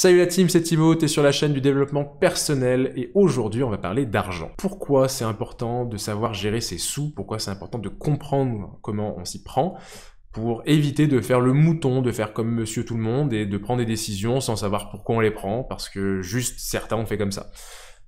Salut la team, c'est Thibaut, t'es sur la chaîne du développement personnel et aujourd'hui on va parler d'argent. Pourquoi c'est important de savoir gérer ses sous, pourquoi c'est important de comprendre comment on s'y prend pour éviter de faire le mouton, de faire comme monsieur tout le monde et de prendre des décisions sans savoir pourquoi on les prend parce que juste certains ont fait comme ça.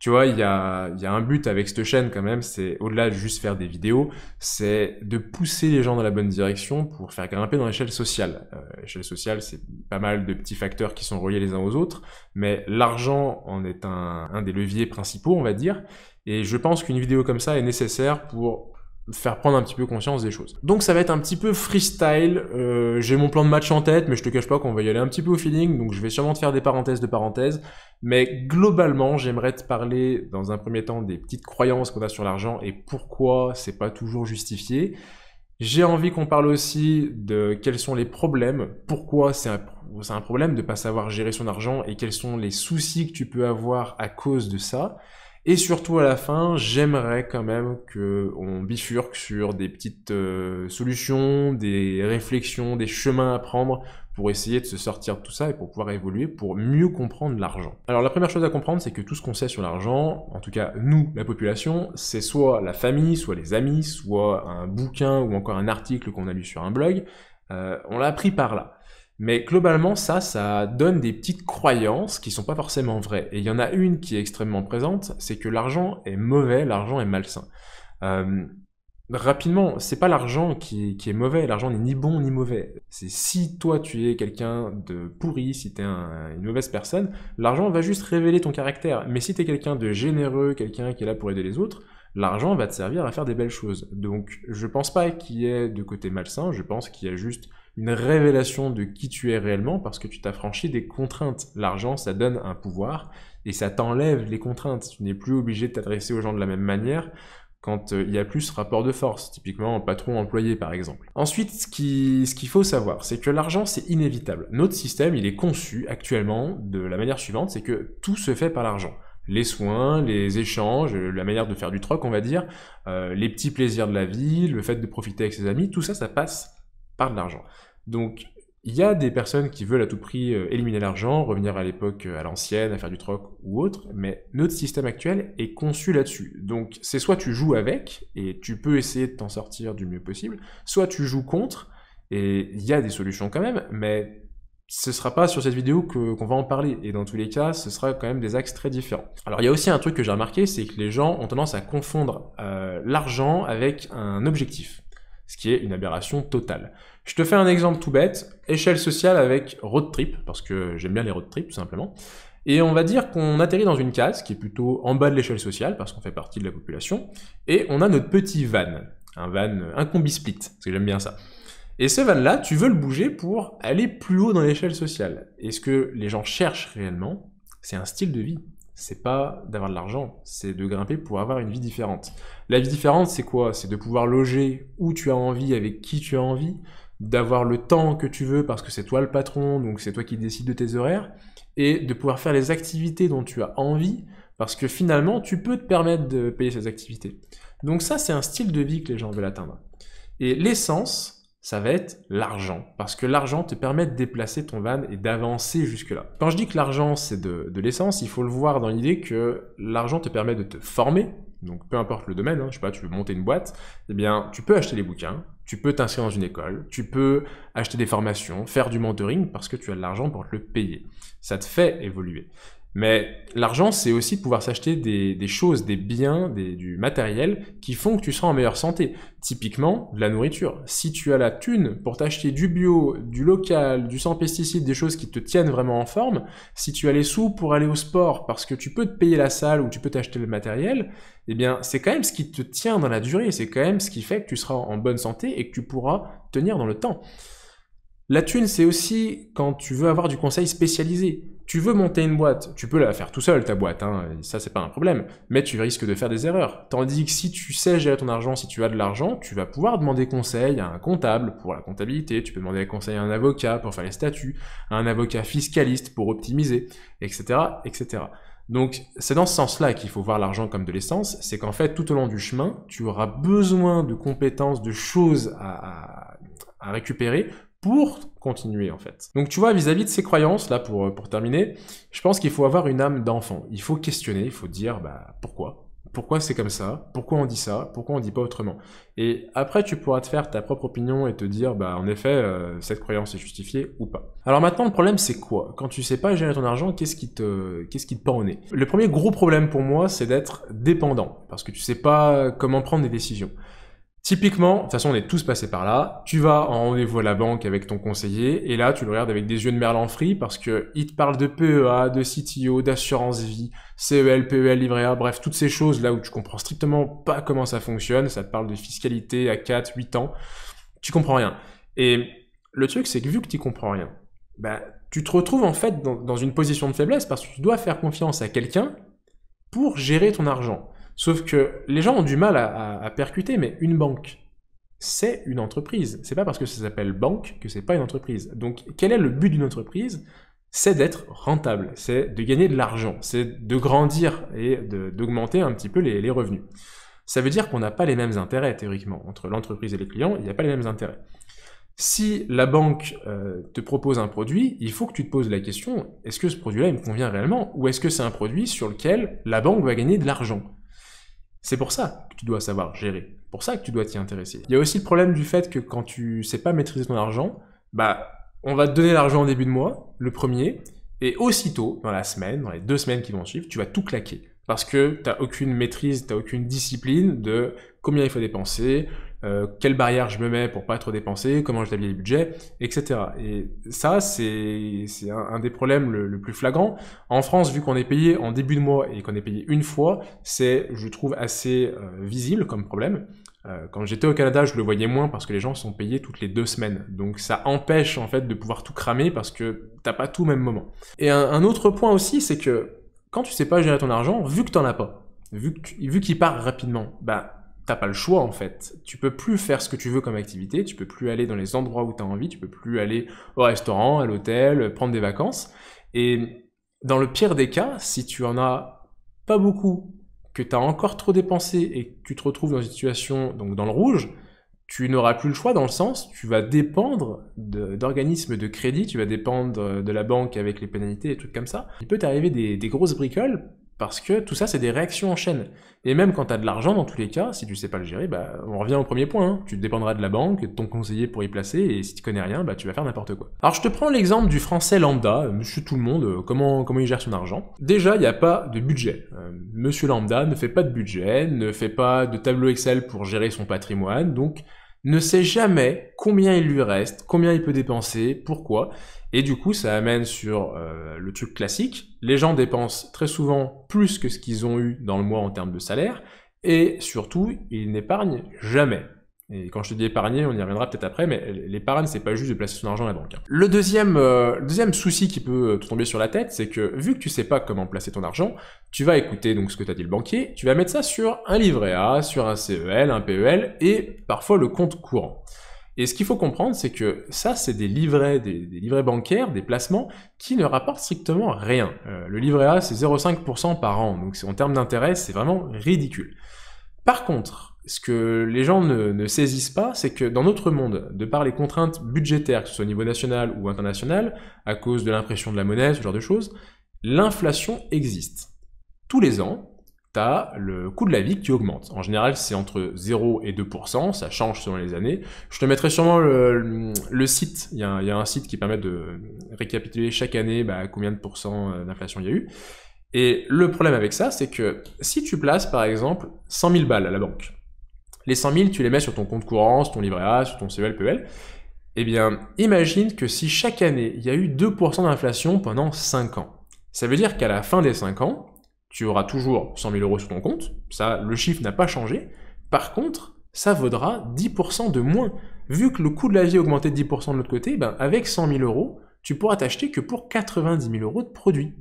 Tu vois, il y a, un but avec cette chaîne quand même, c'est au-delà de juste faire des vidéos, c'est de pousser les gens dans la bonne direction pour faire grimper dans l'échelle sociale. Euh, l'échelle sociale, c'est pas mal de petits facteurs qui sont reliés les uns aux autres, mais l'argent en est un, un des leviers principaux, on va dire. Et je pense qu'une vidéo comme ça est nécessaire pour faire prendre un petit peu conscience des choses. Donc ça va être un petit peu freestyle, euh, j'ai mon plan de match en tête, mais je te cache pas qu'on va y aller un petit peu au feeling, donc je vais sûrement te faire des parenthèses de parenthèses, mais globalement j'aimerais te parler dans un premier temps des petites croyances qu'on a sur l'argent et pourquoi c'est pas toujours justifié. J'ai envie qu'on parle aussi de quels sont les problèmes, pourquoi c'est un, un problème de pas savoir gérer son argent et quels sont les soucis que tu peux avoir à cause de ça. Et surtout à la fin, j'aimerais quand même qu'on bifurque sur des petites euh, solutions, des réflexions, des chemins à prendre pour essayer de se sortir de tout ça et pour pouvoir évoluer, pour mieux comprendre l'argent. Alors la première chose à comprendre, c'est que tout ce qu'on sait sur l'argent, en tout cas nous, la population, c'est soit la famille, soit les amis, soit un bouquin ou encore un article qu'on a lu sur un blog, euh, on l'a appris par là. Mais globalement, ça, ça donne des petites croyances qui sont pas forcément vraies. Et il y en a une qui est extrêmement présente, c'est que l'argent est mauvais, l'argent est malsain. Rapidement, euh, rapidement, c'est pas l'argent qui, est mauvais, l'argent n'est ni bon ni mauvais. C'est si toi tu es quelqu'un de pourri, si tu es une mauvaise personne, l'argent va juste révéler ton caractère. Mais si tu es quelqu'un de généreux, quelqu'un qui est là pour aider les autres, l'argent va te servir à faire des belles choses. Donc je pense pas qu'il y ait de côté malsain, je pense qu'il y a juste une révélation de qui tu es réellement parce que tu t'as franchi des contraintes. L'argent, ça donne un pouvoir et ça t'enlève les contraintes. Tu n'es plus obligé de t'adresser aux gens de la même manière quand euh, il y a plus rapport de force, typiquement patron-employé par exemple. Ensuite, ce qu'il ce faut savoir, c'est que l'argent, c'est inévitable. Notre système, il est conçu actuellement de la manière suivante, c'est que tout se fait par l'argent. Les soins, les échanges, euh, la manière de faire du troc, on va dire, euh, les petits plaisirs de la vie, le fait de profiter avec ses amis, tout ça, ça passe de l'argent. Donc, il y a des personnes qui veulent à tout prix euh, éliminer l'argent, revenir à l'époque euh, à l'ancienne, à faire du troc ou autre, mais notre système actuel est conçu là-dessus. Donc c'est soit tu joues avec et tu peux essayer de t'en sortir du mieux possible, soit tu joues contre et il y a des solutions quand même, mais ce sera pas sur cette vidéo qu'on va en parler et dans tous les cas, ce sera quand même des axes très différents. Alors il y a aussi un truc que j'ai remarqué, c'est que les gens ont tendance à confondre euh, l'argent avec un objectif ce qui est une aberration totale. Je te fais un exemple tout bête, échelle sociale avec road trip, parce que j'aime bien les road trip, tout simplement. Et on va dire qu'on atterrit dans une case qui est plutôt en bas de l'échelle sociale, parce qu'on fait partie de la population, et on a notre petit van, un van, un combi split, parce que j'aime bien ça. Et ce van-là, tu veux le bouger pour aller plus haut dans l'échelle sociale. Et ce que les gens cherchent réellement, c'est un style de vie c'est pas d'avoir de l'argent, c'est de grimper pour avoir une vie différente. La vie différente, c'est quoi C'est de pouvoir loger où tu as envie, avec qui tu as envie, d'avoir le temps que tu veux parce que c'est toi le patron, donc c'est toi qui décides de tes horaires, et de pouvoir faire les activités dont tu as envie parce que finalement, tu peux te permettre de payer ces activités. Donc ça, c'est un style de vie que les gens veulent atteindre. Et l'essence, ça va être l'argent. Parce que l'argent te permet de déplacer ton van et d'avancer jusque-là. Quand je dis que l'argent, c'est de, l'essence, il faut le voir dans l'idée que l'argent te permet de te former. Donc peu importe le domaine, hein, je sais pas, tu veux monter une boîte, eh bien tu peux acheter des bouquins, tu peux t'inscrire dans une école, tu peux acheter des formations, faire du mentoring parce que tu as de l'argent pour te le payer. Ça te fait évoluer. Mais l'argent, c'est aussi de pouvoir s'acheter des, choses, des biens, du matériel qui font que tu seras en meilleure santé. Typiquement, de la nourriture. Si tu as la thune pour t'acheter du bio, du local, du sans pesticides, des choses qui te tiennent vraiment en forme, si tu as les sous pour aller au sport parce que tu peux te payer la salle ou tu peux t'acheter le matériel, eh bien, c'est quand même ce qui te tient dans la durée. C'est quand même ce qui fait que tu seras en bonne santé et que tu pourras tenir dans le temps. La thune, c'est aussi quand tu veux avoir du conseil spécialisé. Tu veux monter une boîte, tu peux la faire tout seul, ta boîte, hein, ça c'est pas un problème, mais tu risques de faire des erreurs. Tandis que si tu sais gérer ton argent, si tu as de l'argent, tu vas pouvoir demander conseil à un comptable pour la comptabilité, tu peux demander conseil à un avocat pour faire les statuts, à un avocat fiscaliste pour optimiser, etc. etc. Donc c'est dans ce sens-là qu'il faut voir l'argent comme de l'essence, c'est qu'en fait tout au long du chemin, tu auras besoin de compétences, de choses à récupérer pour continuer en fait. Donc tu vois, vis-à-vis de ces croyances, là pour, euh, pour terminer, je pense qu'il faut avoir une âme d'enfant. Il faut questionner, il faut dire bah, pourquoi Pourquoi c'est comme ça Pourquoi on dit ça Pourquoi on dit pas autrement Et après, tu pourras te faire ta propre opinion et te dire bah en effet, euh, cette croyance est justifiée ou pas. Alors maintenant, le problème c'est quoi Quand tu sais pas gérer ton argent, qu'est-ce qui te qu'est-ce qui te pend au nez Le premier gros problème pour moi, c'est d'être dépendant parce que tu sais pas comment prendre des décisions. Typiquement, de toute façon, on est tous passés par là. Tu vas en rendez-vous à la banque avec ton conseiller, et là, tu le regardes avec des yeux de merlan frit parce que il te parle de PEA, de CTO, d'assurance vie, CEL, PEL, livret A, bref, toutes ces choses là où tu comprends strictement pas comment ça fonctionne. Ça te parle de fiscalité à 4, 8 ans. Tu comprends rien. Et le truc, c'est que vu que tu comprends rien, bah, tu te retrouves en fait dans une position de faiblesse parce que tu dois faire confiance à quelqu'un pour gérer ton argent. Sauf que les gens ont du mal à, percuter, mais une banque, c'est une entreprise. C'est pas parce que ça s'appelle banque que c'est pas une entreprise. Donc, quel est le but d'une entreprise C'est d'être rentable, c'est de gagner de l'argent, c'est de grandir et d'augmenter un petit peu les, revenus. Ça veut dire qu'on n'a pas les mêmes intérêts, théoriquement. Entre l'entreprise et les clients, il n'y a pas les mêmes intérêts. Si la banque euh, te propose un produit, il faut que tu te poses la question, est-ce que ce produit-là me convient réellement Ou est-ce que c'est un produit sur lequel la banque va gagner de l'argent c'est pour ça que tu dois savoir gérer. Pour ça que tu dois t'y intéresser. Il y a aussi le problème du fait que quand tu sais pas maîtriser ton argent, bah, on va te donner l'argent au début de mois, le premier, et aussitôt, dans la semaine, dans les deux semaines qui vont suivre, tu vas tout claquer. Parce que tu n'as aucune maîtrise, tu n'as aucune discipline de combien il faut dépenser, euh, quelle barrière je me mets pour pas être dépensé, comment je les budgets, etc. Et ça, c'est un, un des problèmes le, plus flagrant. En France, vu qu'on est payé en début de mois et qu'on est payé une fois, c'est, je trouve, assez euh, visible comme problème. Euh, quand j'étais au Canada, je le voyais moins parce que les gens sont payés toutes les deux semaines. Donc ça empêche en fait de pouvoir tout cramer parce que t'as pas tout au même moment. Et un, autre point aussi, c'est que quand tu sais pas gérer ton argent, vu que t'en as pas, vu qu'il part rapidement, bah pas le choix en fait. Tu peux plus faire ce que tu veux comme activité, tu peux plus aller dans les endroits où tu as envie, tu peux plus aller au restaurant, à l'hôtel, prendre des vacances. Et dans le pire des cas, si tu en as pas beaucoup, que tu as encore trop dépensé et tu te retrouves dans une situation donc dans le rouge, tu n'auras plus le choix dans le sens, tu vas dépendre d'organismes de, crédit, tu vas dépendre de la banque avec les pénalités et trucs comme ça. Il peut arriver des grosses bricoles parce que tout ça, c'est des réactions en chaîne. Et même quand tu as de l'argent, dans tous les cas, si tu sais pas le gérer, bah, on revient au premier point. Hein. Tu dépendras de la banque, de ton conseiller pour y placer, et si tu connais rien, bah, tu vas faire n'importe quoi. Alors je te prends l'exemple du français lambda, euh, monsieur tout le monde, euh, comment, comment il gère son argent. Déjà, il n'y a pas de budget. Euh, monsieur lambda ne fait pas de budget, ne fait pas de tableau Excel pour gérer son patrimoine, donc ne sait jamais combien il lui reste, combien il peut dépenser, pourquoi. Et du coup, ça amène sur euh, le truc classique. Les gens dépensent très souvent plus que ce qu'ils ont eu dans le mois en termes de salaire. Et surtout, ils n'épargnent jamais. Et quand je te dis épargner, on y reviendra peut-être après, mais les l'épargne, c'est pas juste de placer son argent à la banque. Hein. Le deuxième, euh, deuxième souci qui peut te euh, tomber sur la tête, c'est que vu que tu sais pas comment placer ton argent, tu vas écouter donc ce que t'a dit le banquier, tu vas mettre ça sur un livret A, sur un CEL, un PEL et parfois le compte courant. Et ce qu'il faut comprendre, c'est que ça, c'est des livrets, des, livrets bancaires, des placements qui ne rapportent strictement rien. Euh, le livret A, c'est 0,5% par an, donc en termes d'intérêt, c'est vraiment ridicule. Par contre, ce que les gens ne, saisissent pas, c'est que dans notre monde, de par les contraintes budgétaires, que ce soit au niveau national ou international, à cause de l'impression de la monnaie, ce genre de choses, l'inflation existe. Tous les ans, tu as le coût de la vie qui augmente. En général, c'est entre 0 et 2%, ça change selon les années. Je te mettrai sûrement le, site, il y, a, un site qui permet de récapituler chaque année bah, combien de pourcents euh, d'inflation il y a eu. Et le problème avec ça, c'est que si tu places par exemple 100 000 balles à la banque, les 100 000, tu les mets sur ton compte courant, sur ton livret A, sur ton CEL, PEL. Eh bien, imagine que si chaque année, il y a eu 2% d'inflation pendant 5 ans. Ça veut dire qu'à la fin des 5 ans, tu auras toujours 100 000 euros sur ton compte. Ça, le chiffre n'a pas changé. Par contre, ça vaudra 10% de moins. Vu que le coût de la vie a augmenté de 10% de l'autre côté, ben, avec 100 000 euros, tu pourras t'acheter que pour 90 000 euros de produits.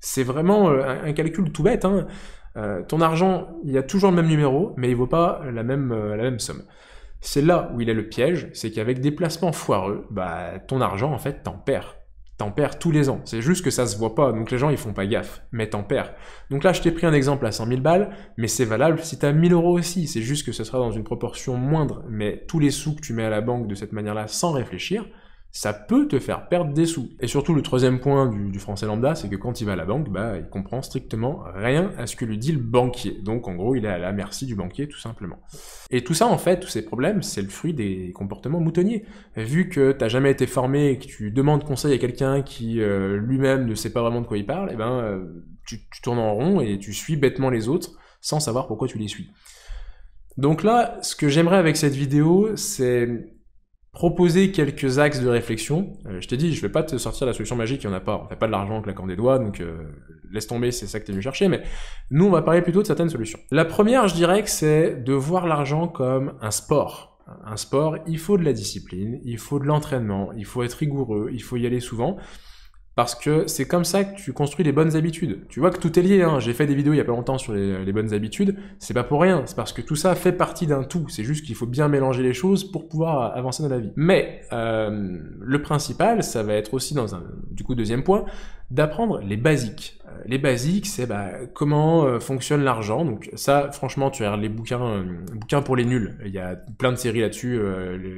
C'est vraiment euh, un calcul tout bête. Hein. Euh, ton argent, il y a toujours le même numéro, mais il ne vaut pas la même, euh, la même somme. C'est là où il est le piège, c'est qu'avec des placements foireux, bah, ton argent, en fait, t'en perds. T'en perds tous les ans. C'est juste que ça se voit pas, donc les gens, ils font pas gaffe, mais t'en perds. Donc là, je t'ai pris un exemple à 100 000 balles, mais c'est valable si t'as 1000 euros aussi. C'est juste que ce sera dans une proportion moindre, mais tous les sous que tu mets à la banque de cette manière-là sans réfléchir, ça peut te faire perdre des sous. Et surtout, le troisième point du, français lambda, c'est que quand il va à la banque, bah, il comprend strictement rien à ce que lui dit le banquier. Donc, en gros, il est à la merci du banquier, tout simplement. Et tout ça, en fait, tous ces problèmes, c'est le fruit des comportements moutonniers. Vu que t'as jamais été formé et que tu demandes conseil à quelqu'un qui euh, lui-même ne sait pas vraiment de quoi il parle, et eh ben, euh, tu, tu tournes en rond et tu suis bêtement les autres sans savoir pourquoi tu les suis. Donc là, ce que j'aimerais avec cette vidéo, c'est proposer quelques axes de réflexion. Euh, je t'ai dit, je vais pas te sortir la solution magique, il n'y en a pas. On fait pas de l'argent la claquant des doigts, donc euh, laisse tomber, c'est ça que tu es venu chercher. Mais nous, on va parler plutôt de certaines solutions. La première, je dirais que c'est de voir l'argent comme un sport. Un sport, il faut de la discipline, il faut de l'entraînement, il faut être rigoureux, il faut y aller souvent. Parce que c'est comme ça que tu construis les bonnes habitudes. Tu vois que tout est lié. Hein. J'ai fait des vidéos il y a pas longtemps sur les, bonnes habitudes. C'est pas pour rien. C'est parce que tout ça fait partie d'un tout. C'est juste qu'il faut bien mélanger les choses pour pouvoir avancer dans la vie. Mais euh, le principal, ça va être aussi dans un du coup deuxième point, d'apprendre les basiques. Euh, les basiques, c'est bah, comment euh, fonctionne l'argent. Donc ça, franchement, tu as les euh, bouquins, pour les nuls. Il y a plein de séries là-dessus,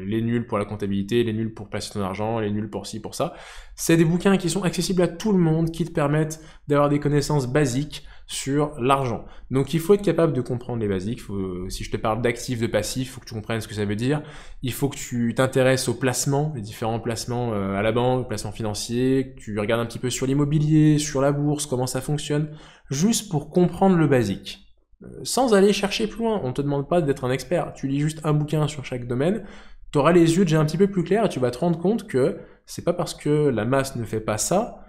les nuls pour la comptabilité, les nuls pour passer ton argent, les nuls pour ci, pour ça. C'est des bouquins qui sont accessibles à tout le monde, qui te permettent d'avoir des connaissances basiques, sur l'argent. Donc il faut être capable de comprendre les basiques. si je te parle d'actifs, de passifs, il faut que tu comprennes ce que ça veut dire. Il faut que tu t'intéresses aux placements, les différents placements euh, à la banque, placements financiers, que tu regardes un petit peu sur l'immobilier, sur la bourse, comment ça fonctionne, juste pour comprendre le basique. Euh, sans aller chercher plus loin, on ne te demande pas d'être un expert. Tu lis juste un bouquin sur chaque domaine, tu auras les yeux déjà un petit peu plus clairs et tu vas te rendre compte que c'est pas parce que la masse ne fait pas ça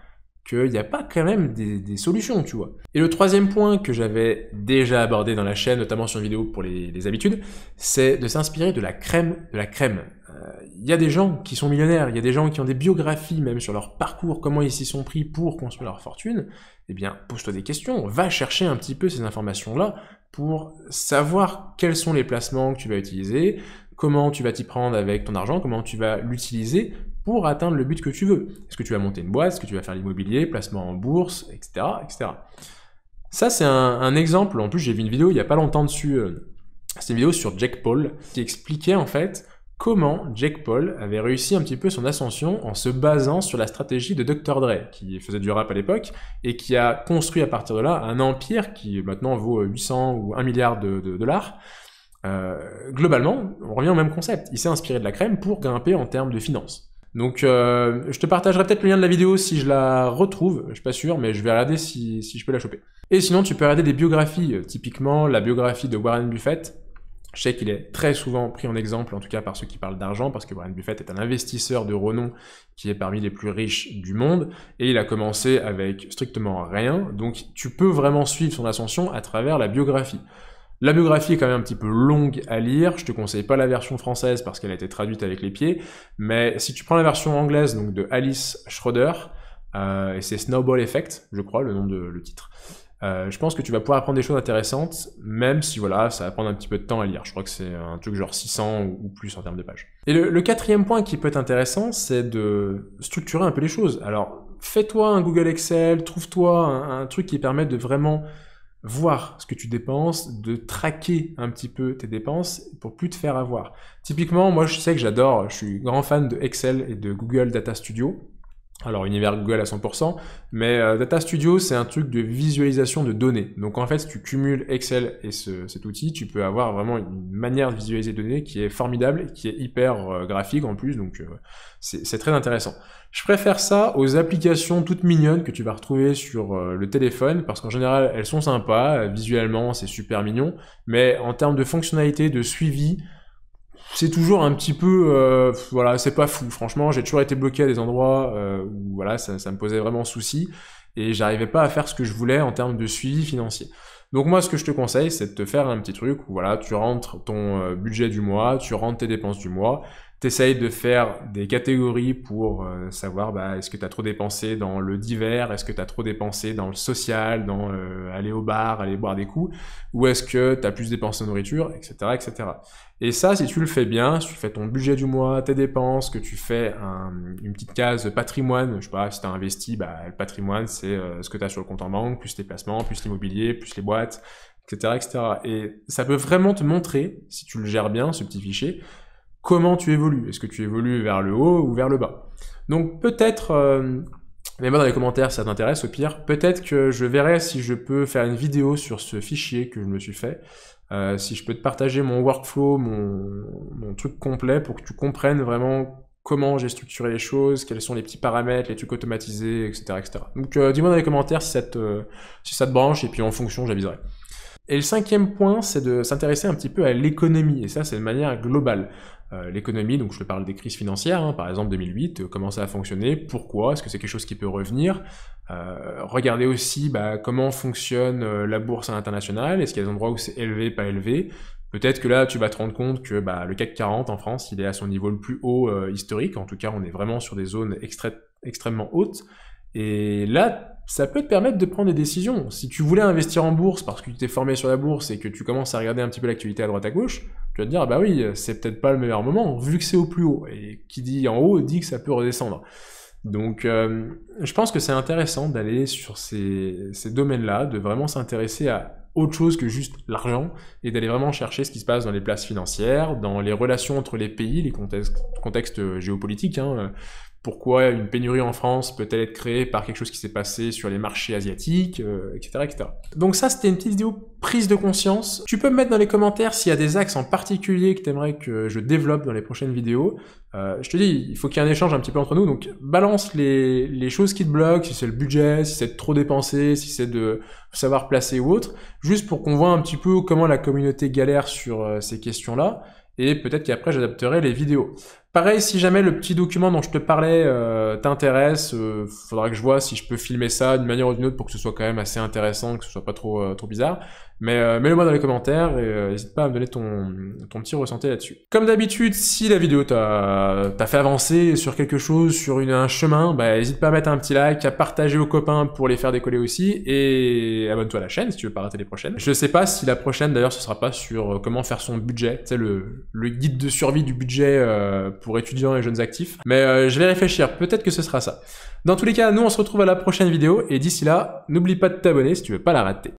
qu'il n'y a pas quand même des, solutions, tu vois. Et le troisième point que j'avais déjà abordé dans la chaîne, notamment sur une vidéo pour les, habitudes, c'est de s'inspirer de la crème de la crème. Il euh, y a des gens qui sont millionnaires, il y a des gens qui ont des biographies même sur leur parcours, comment ils s'y sont pris pour construire leur fortune. Eh bien, pose-toi des questions, va chercher un petit peu ces informations-là pour savoir quels sont les placements que tu vas utiliser, comment tu vas t'y prendre avec ton argent, comment tu vas l'utiliser pour atteindre le but que tu veux. Est-ce que tu vas monter une boîte Est-ce que tu vas faire l'immobilier Placement en bourse Etc. etc. Ça, c'est un, exemple. En plus, j'ai vu une vidéo il n'y a pas longtemps dessus. Euh, c'est une vidéo sur Jack Paul qui expliquait en fait comment Jack Paul avait réussi un petit peu son ascension en se basant sur la stratégie de Dr. Dre, qui faisait du rap à l'époque, et qui a construit à partir de là un empire qui maintenant vaut 800 ou 1 milliard de, dollars. Euh, globalement, on revient au même concept. Il s'est inspiré de la crème pour grimper en termes de finances. Donc, euh, je te partagerai peut-être le lien de la vidéo si je la retrouve. Je ne suis pas sûr, mais je vais regarder si, si je peux la choper. Et sinon, tu peux regarder des biographies. Euh, typiquement, la biographie de Warren Buffett. Je sais qu'il est très souvent pris en exemple, en tout cas par ceux qui parlent d'argent, parce que Warren Buffett est un investisseur de renom qui est parmi les plus riches du monde, et il a commencé avec strictement rien, donc tu peux vraiment suivre son ascension à travers la biographie. La biographie est quand même un petit peu longue à lire, je te conseille pas la version française parce qu'elle a été traduite avec les pieds, mais si tu prends la version anglaise donc de Alice Schroeder, euh, et c'est Snowball Effect, je crois, le nom de le titre. Euh, je pense que tu vas pouvoir apprendre des choses intéressantes, même si voilà, ça va prendre un petit peu de temps à lire. Je crois que c'est un truc genre 600 ou, plus en termes de pages. Et le, quatrième point qui peut être intéressant, c'est de structurer un peu les choses. Alors, fais-toi un Google Excel, trouve-toi un, un, truc qui permet de vraiment voir ce que tu dépenses, de traquer un petit peu tes dépenses pour plus te faire avoir. Typiquement, moi je sais que j'adore, je suis grand fan de Excel et de Google Data Studio. Alors, univers Google à 100%, mais euh, Data Studio, c'est un truc de visualisation de données. Donc, en fait, si tu cumules Excel et cet outil, tu peux avoir vraiment une manière de visualiser des données qui est formidable, qui est hyper euh, graphique en plus, donc euh, c'est très intéressant. Je préfère ça aux applications toutes mignonnes que tu vas retrouver sur le téléphone, parce qu'en général, elles sont sympas, visuellement, c'est super mignon, mais en termes de fonctionnalité, de suivi, c'est toujours un petit peu, euh, voilà, c'est pas fou. Franchement, j'ai toujours été bloqué à des endroits euh, où voilà, ça, me posait vraiment souci et j'arrivais pas à faire ce que je voulais en termes de suivi financier. Donc moi, ce que je te conseille, c'est de te faire un petit truc où voilà, tu rentres ton euh, budget du mois, tu rentres tes dépenses du mois, T'essayes de faire des catégories pour euh, savoir bah, est-ce que t'as trop dépensé dans le divers, est-ce que t'as trop dépensé dans le social, dans euh, aller au bar, aller boire des coups, ou est-ce que t'as plus dépensé en nourriture, etc., etc. Et ça, si tu le fais bien, si tu fais ton budget du mois, tes dépenses, que tu fais une petite case patrimoine, je sais pas, si t'as investi, bah, le patrimoine, c'est euh, ce que t'as sur le compte en banque, plus tes placements, plus l'immobilier, plus les boîtes, etc., etc. Et ça peut vraiment te montrer, si tu le gères bien, ce petit fichier, comment tu évolues. Est-ce que tu évolues vers le haut ou vers le bas Donc peut-être, euh, mets moi dans les commentaires si ça t'intéresse au pire, peut-être que je verrai si je peux faire une vidéo sur ce fichier que je me suis fait, euh, si je peux te partager mon workflow, mon, truc complet pour que tu comprennes vraiment comment j'ai structuré les choses, quels sont les petits paramètres, les trucs automatisés, etc. etc. Donc euh, dis-moi dans les commentaires si ça, te, si ça te branche, et puis en fonction, j'aviserai. Et le cinquième point, c'est de s'intéresser un petit peu à l'économie, et ça c'est de manière globale. Euh, l'économie, donc je te parle des crises financières, hein, par exemple 2008, euh, comment ça a fonctionné, pourquoi, est-ce que c'est quelque chose qui peut revenir euh, Regardez aussi bah, comment fonctionne la bourse internationale, est-ce qu'il y a des endroits où c'est élevé, pas élevé Peut-être que là, tu vas te rendre compte que bah, le CAC 40 en France, il est à son niveau le plus haut historique, en tout cas, on est vraiment sur des zones extrêmement hautes, et là, ça peut te permettre de prendre des décisions. Si tu voulais investir en bourse parce que tu t'es formé sur la bourse et que tu commences à regarder un petit peu l'actualité à droite à gauche, tu vas te dire, ah bah oui, c'est peut-être pas le meilleur moment, vu que c'est au plus haut. Et qui dit en haut dit que ça peut redescendre. Donc, euh, je pense que c'est intéressant d'aller sur ces, ces domaines-là, de vraiment s'intéresser à autre chose que juste l'argent et d'aller vraiment chercher ce qui se passe dans les places financières, dans les relations entre les pays, les contextes, contextes géopolitiques. Hein pourquoi une pénurie en France peut-elle être créée par quelque chose qui s'est passé sur les marchés asiatiques, euh, etc., Donc ça, c'était une petite vidéo prise de conscience. Tu peux me mettre dans les commentaires s'il y a des axes en particulier que tu aimerais que je développe dans les prochaines vidéos. Euh, je te dis, il faut qu'il y ait un échange un petit peu entre nous, donc balance les, les choses qui te bloquent, si c'est le budget, si c'est trop dépenser, si c'est de savoir placer ou autre, juste pour qu'on voit un petit peu comment la communauté galère sur euh, ces questions-là, et peut-être qu'après j'adapterai les vidéos. Pareil, si jamais le petit document dont je te parlais euh, t'intéresse, euh, faudra que je vois si je peux filmer ça d'une manière ou d'une autre pour que ce soit quand même assez intéressant, que ce soit pas trop euh, trop bizarre. Mais mets-le-moi dans les commentaires et n'hésite pas à me donner ton, ton petit ressenti là-dessus. Comme d'habitude, si la vidéo t'a fait avancer sur quelque chose, sur un chemin, bah, n'hésite pas à mettre un petit like, à partager aux copains pour les faire décoller aussi, et abonne-toi à la chaîne si tu veux pas rater les prochaines. Je sais pas si la prochaine d'ailleurs ce sera pas sur comment faire son budget, tu sais le, le guide de survie du budget pour étudiants et jeunes actifs. Mais euh, je vais réfléchir, peut-être que ce sera ça. Dans tous les cas, nous on se retrouve à la prochaine vidéo et d'ici là, n'oublie pas de t'abonner si tu veux pas la rater.